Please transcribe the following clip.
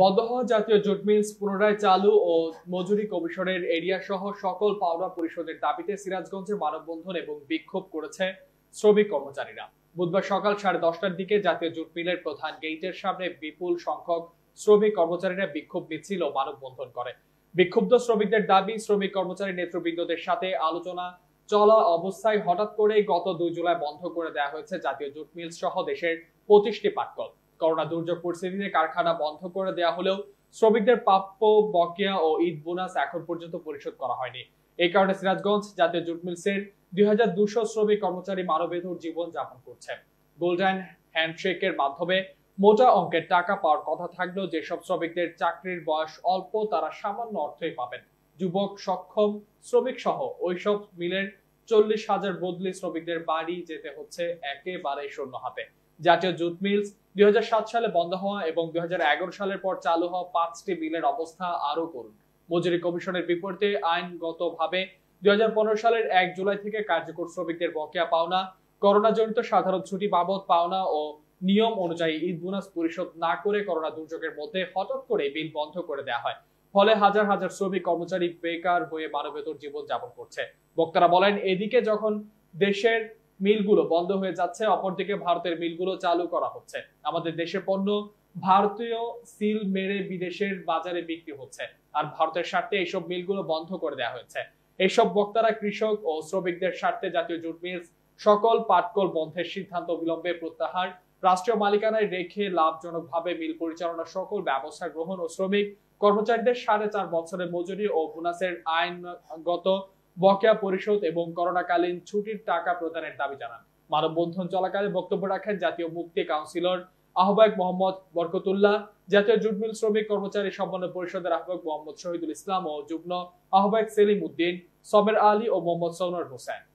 বন্ধ হওয়া জাতীয় জুট মিলস পুনরায় চালু ও মজুরি কমিশনের এরিয়া সহ সকল পাওনা পরিশোধের দাবিতে সিরাজগঞ্জে মানববন্ধন এবং বিক্ষোভ করেছে শ্রমিক কর্মচারীরা বুধবার সকাল সাড়ে দশটার দিকে জাতীয় জুট মিলের প্রধান গেইটের সামনে বিপুল সংখ্যক শ্রমিক কর্মচারীরা বিক্ষোভ মিছিল ও মানববন্ধন করে বিক্ষুব্ধ শ্রমিকদের দাবি শ্রমিক কর্মচারী নেতৃবৃন্দদের সাথে আলোচনা চলা অবস্থায় হঠাৎ করে গত দুই জুলাই বন্ধ করে দেওয়া হয়েছে জাতীয় জুট মিলস সহ দেশের পঁচিশটি পাটকল করোনা দুর্যোগ পরিস্থিতিতে কারখানা বন্ধ করে দেওয়া হলেও শ্রমিকদের প্রাপ্য বকেয়া ও ঈদ বোনাস এখন পর্যন্ত পরিশোধ করা হয়নি এই কারণে সিরাজগঞ্জ জাতীয় জুট মিলসের দুই হাজার দুশো শ্রমিক কর্মচারী মানবেধর জীবন যাপন করছে গোল্ডেন হ্যান্ডশেক এর মাধ্যমে মোটা অঙ্কের টাকা পাওয়ার কথা থাকলেও যেসব শ্রমিকদের চাকরির বয়স অল্প তারা সামান্য অর্থই পাবেন যুবক সক্ষম শ্রমিক সহ ওইসব মিলের চল্লিশ হাজার বদলি শ্রমিকদের বাড়ি যেতে হচ্ছে একেবারে শূন্য হাতে জাতীয় জুট মিলস দুই সালে বন্ধ হওয়া এবং দুই সালের পর চালু হওয়া পাঁচটি মিলের অবস্থা আরও করুন মজুরি কমিশনের বিপরীতে আইনগতভাবে দুই সালের এক জুলাই থেকে কার্যকর শ্রমিকদের বকেয়া পাওনা করোনাজনিত সাধারণ ছুটি বাবদ পাওনা ও নিয়ম অনুযায়ী ঈদ বোনাস পরিশোধ না করে করোনা দুর্যোগের মধ্যে হঠাৎ করে বিল বন্ধ করে দেওয়া হয় ফলে হাজার হাজার শ্রমিক কর্মচারী বেকার হয়ে মানবেতর জীবন যাপন করছে বক্তারা বলেন এদিকে যখন দেশের মিলগুলো বন্ধ হয়ে যাচ্ছে অপরদিকে ভারতের মিলগুলো চালু করা হচ্ছে আমাদের দেশে পণ্য ভারতীয় সিল মেরে বিদেশের বাজারে বিক্রি হচ্ছে আর ভারতের স্বার্থে এইসব মিলগুলো বন্ধ করে দেওয়া হয়েছে এইসব বক্তারা কৃষক ও শ্রমিকদের স্বার্থে জাতীয় জুট মিল সকল পাটকল বন্ধের সিদ্ধান্ত অবিলম্বে প্রত্যাহার রাষ্ট্রীয় মালিকানায় রেখে লাভজনকভাবে মিল পরিচালনা সকল ব্যবস্থা গ্রহণ ও শ্রমিক কর্মচারীদের সাড়ে চার বছরের মজুরি ও বোনাসের আইনগত বকেয়া পরিশোধ এবং করোনাকালীন ছুটির টাকা প্রদানের দাবি জানান মানববন্ধন চলাকালে বক্তব্য রাখেন জাতীয় মুক্তি কাউন্সিলর আহ্বায়ক মোহাম্মদ বরকতুল্লাহ জাতীয় জুটমিল শ্রমিক কর্মচারী সমন্বয় পরিষদের আহ্বায়ক মোহাম্মদ শহীদুল ইসলাম ও যুগ্ম আহ্বায়ক সেলিম উদ্দিন সবের আলী ও মোহাম্মদ সৌনর হোসেন